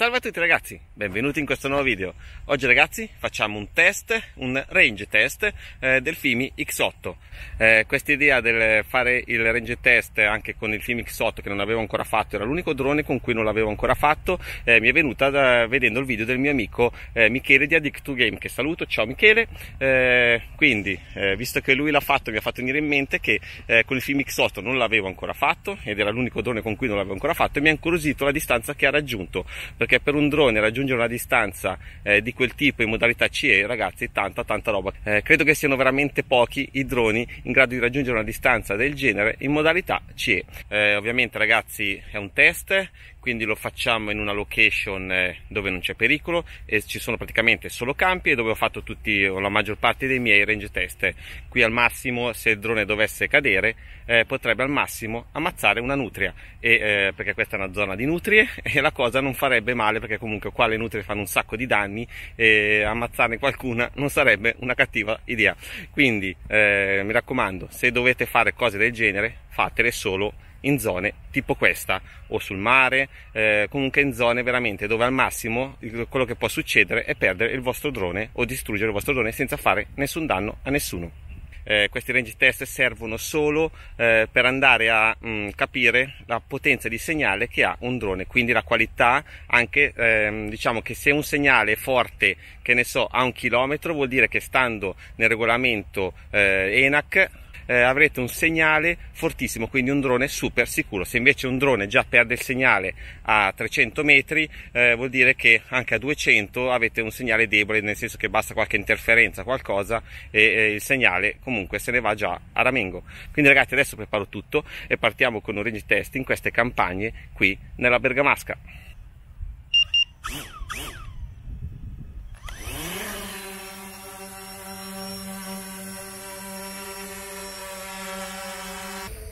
Salve a tutti ragazzi, benvenuti in questo nuovo video. Oggi ragazzi facciamo un test, un range test eh, del Fimi X8. Eh, Questa idea del fare il range test anche con il Fimi X8 che non avevo ancora fatto, era l'unico drone con cui non l'avevo ancora fatto, eh, mi è venuta da, vedendo il video del mio amico eh, Michele di Addict2Game che saluto, ciao Michele. Eh, quindi eh, visto che lui l'ha fatto mi ha fatto venire in mente che con il Fimi X8 non l'avevo ancora fatto ed era l'unico drone con cui non l'avevo ancora fatto e mi ha incuriosito la distanza che ha raggiunto perché per un drone raggiungere una distanza eh, di quel tipo in modalità CE ragazzi tanta tanta roba eh, credo che siano veramente pochi i droni in grado di raggiungere una distanza del genere in modalità CE eh, ovviamente ragazzi è un test quindi lo facciamo in una location eh, dove non c'è pericolo e ci sono praticamente solo campi e dove ho fatto tutti o la maggior parte dei miei range test qui al massimo se il drone dovesse cadere eh, potrebbe al massimo ammazzare una nutria e, eh, perché questa è una zona di nutrie e la cosa non farebbe mai male perché comunque qua le nutri fanno un sacco di danni e ammazzarne qualcuna non sarebbe una cattiva idea. Quindi eh, mi raccomando, se dovete fare cose del genere, fatele solo in zone tipo questa o sul mare, eh, comunque in zone veramente dove al massimo quello che può succedere è perdere il vostro drone o distruggere il vostro drone senza fare nessun danno a nessuno eh, questi range test servono solo eh, per andare a mh, mm, capire la potenza di segnale che ha un drone, quindi la qualità anche ehm, diciamo che se un segnale è forte, che ne so, a un chilometro vuol dire che stando nel regolamento eh, ENAC eh, avrete un segnale fortissimo, quindi un drone super sicuro. Se invece un drone già perde il segnale a 300 metri, eh, vuol dire che anche a 200 avete un segnale debole, nel senso che basta qualche interferenza, qualcosa e eh, il segnale comunque se ne va già a ramengo. Quindi ragazzi, adesso preparo tutto e partiamo con un range test in queste campagne qui nella Bergamasca.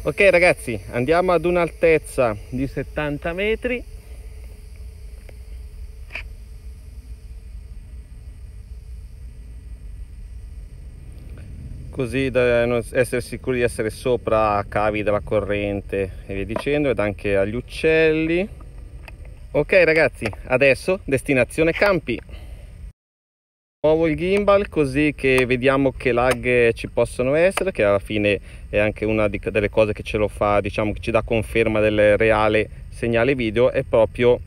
ok ragazzi andiamo ad un'altezza di 70 metri così da essere sicuri di essere sopra cavi della corrente e via dicendo ed anche agli uccelli ok ragazzi adesso destinazione campi Muovo il gimbal così che vediamo che lag ci possono essere, che alla fine è anche una delle cose che ce lo fa, diciamo che ci dà conferma del reale segnale video, è proprio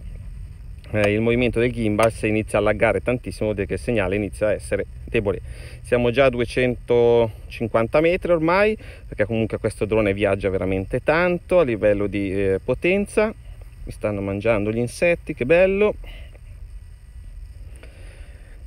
eh, il movimento del gimbal se inizia a laggare tantissimo vuol dire che il segnale inizia a essere debole. Siamo già a 250 metri ormai, perché comunque questo drone viaggia veramente tanto a livello di eh, potenza. Mi stanno mangiando gli insetti, che bello!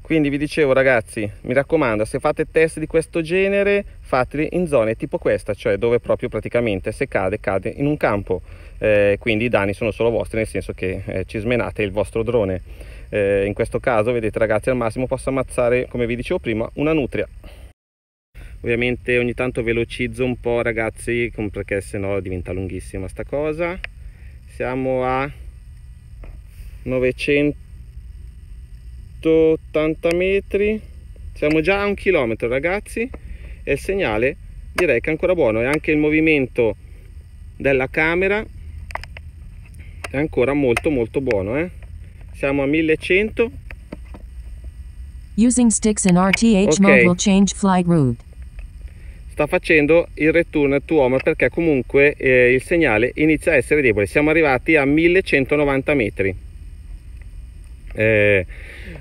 quindi vi dicevo ragazzi mi raccomando se fate test di questo genere fateli in zone tipo questa cioè dove proprio praticamente se cade cade in un campo eh, quindi i danni sono solo vostri nel senso che eh, ci smenate il vostro drone eh, in questo caso vedete ragazzi al massimo posso ammazzare come vi dicevo prima una nutria ovviamente ogni tanto velocizzo un po' ragazzi perché sennò diventa lunghissima sta cosa siamo a 900 180 metri siamo già a un chilometro ragazzi e il segnale direi che è ancora buono e anche il movimento della camera è ancora molto molto buono eh? siamo a 1100 Using sticks in RTH okay. mode will change flight route. Sta facendo il return to home perché comunque eh, il segnale inizia a essere debole. Siamo arrivati a 1190 metri eh,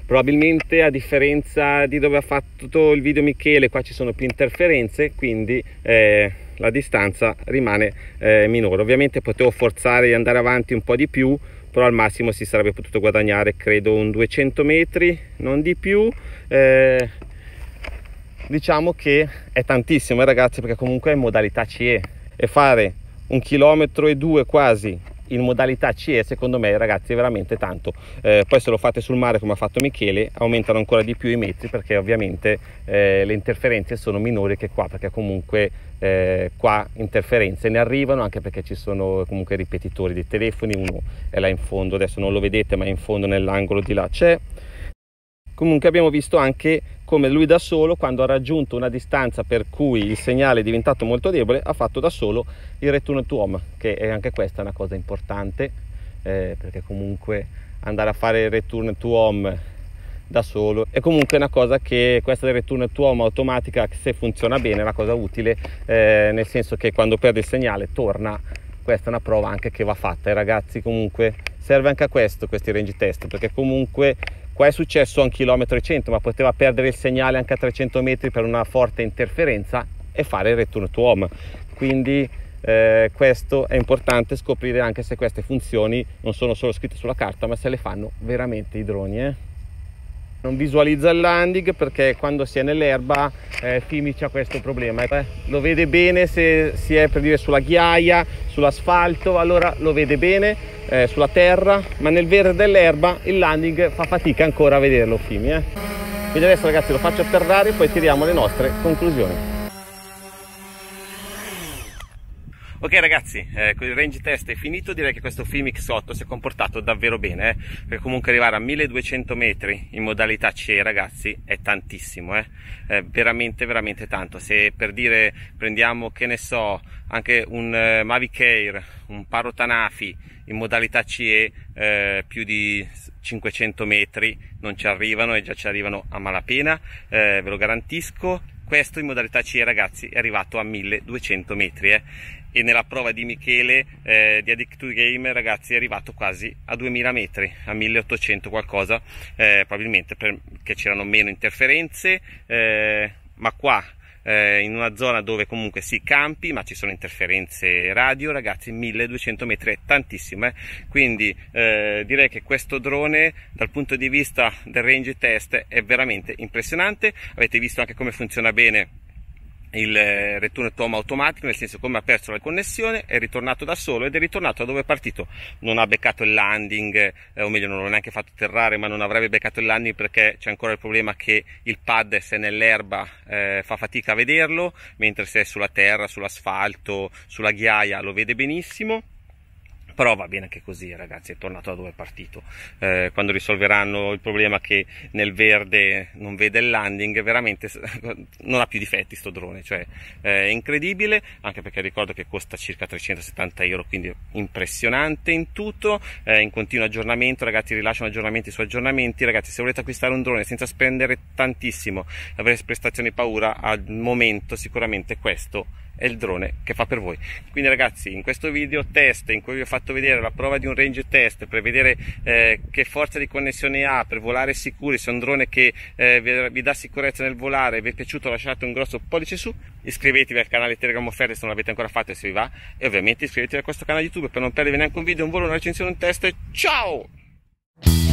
probabilmente a differenza di dove ha fatto il video Michele qua ci sono più interferenze quindi eh, la distanza rimane eh, minore ovviamente potevo forzare di andare avanti un po' di più però al massimo si sarebbe potuto guadagnare credo un 200 metri non di più eh, diciamo che è tantissimo eh, ragazzi perché comunque è in modalità CE e fare un chilometro e due quasi in modalità CE secondo me ragazzi è veramente tanto eh, poi se lo fate sul mare come ha fatto Michele aumentano ancora di più i metri perché ovviamente eh, le interferenze sono minori che qua perché comunque eh, qua interferenze ne arrivano anche perché ci sono comunque ripetitori dei telefoni uno è là in fondo adesso non lo vedete ma in fondo nell'angolo di là c'è comunque abbiamo visto anche come lui da solo quando ha raggiunto una distanza per cui il segnale è diventato molto debole ha fatto da solo il return to home che è anche questa una cosa importante eh, perché comunque andare a fare il return to home da solo è comunque una cosa che questa del return to home automatica se funziona bene è una cosa utile eh, nel senso che quando perde il segnale torna questa è una prova anche che va fatta e ragazzi comunque serve anche a questo questi range test perché comunque Qua è successo a un chilometro e 100, ma poteva perdere il segnale anche a 300 metri per una forte interferenza e fare il return to home. Quindi eh, questo è importante scoprire anche se queste funzioni non sono solo scritte sulla carta, ma se le fanno veramente i droni. Eh? non visualizza il landing perché quando si è nell'erba eh, Fimic ha questo problema eh, lo vede bene se si è per dire sulla ghiaia sull'asfalto allora lo vede bene eh, sulla terra ma nel verde dell'erba il landing fa fatica ancora a vederlo Fimi eh. quindi adesso ragazzi lo faccio atterrare e poi tiriamo le nostre conclusioni Ok ragazzi, eh, con il range test è finito, direi che questo Fimix 8 si è comportato davvero bene, eh? perché comunque arrivare a 1200 metri in modalità CE ragazzi è tantissimo, eh? è eh, veramente veramente tanto, se per dire prendiamo che ne so anche un eh, Mavic Air, un Paro Tanafi in modalità CE eh, più di 500 metri non ci arrivano e già ci arrivano a malapena, eh, ve lo garantisco questo in modalità C ragazzi è arrivato a 1200 metri eh? e nella prova di Michele eh, di Addict to Game ragazzi è arrivato quasi a 2000 metri a 1800 qualcosa eh, probabilmente perché c'erano meno interferenze eh, ma qua eh, in una zona dove comunque si campi ma ci sono interferenze radio ragazzi 1200 metri è tantissimo eh? quindi eh, direi che questo drone dal punto di vista del range test è veramente impressionante avete visto anche come funziona bene il eh, return home automatico, nel senso come ha perso la connessione, è ritornato da solo ed è ritornato da dove è partito. Non ha beccato il landing, eh, o meglio, non l'ho neanche fatto atterrare, ma non avrebbe beccato il landing perché c'è ancora il problema che il pad, se nell'erba, eh, fa fatica a vederlo, mentre se è sulla terra, sull'asfalto, sulla ghiaia lo vede benissimo però va bene anche così ragazzi è tornato da dove è partito eh, quando risolveranno il problema che nel verde non vede il landing veramente non ha più difetti sto drone cioè eh, è incredibile anche perché ricordo che costa circa 370 euro quindi impressionante in tutto è eh, in continuo aggiornamento ragazzi rilasciano aggiornamenti su aggiornamenti ragazzi se volete acquistare un drone senza spendere tantissimo e avere prestazioni paura al momento sicuramente questo è il drone che fa per voi quindi ragazzi in questo video test in cui vi ho fatto vedere la prova di un range test per vedere eh, che forza di connessione ha per volare sicuri se è un drone che eh, vi, vi, dà sicurezza nel volare vi è piaciuto lasciate un grosso pollice su iscrivetevi al canale Telegram Offerte se non l'avete ancora fatto e se vi va e ovviamente iscrivetevi a questo canale YouTube per non perdere neanche un video un volo una recensione un test ciao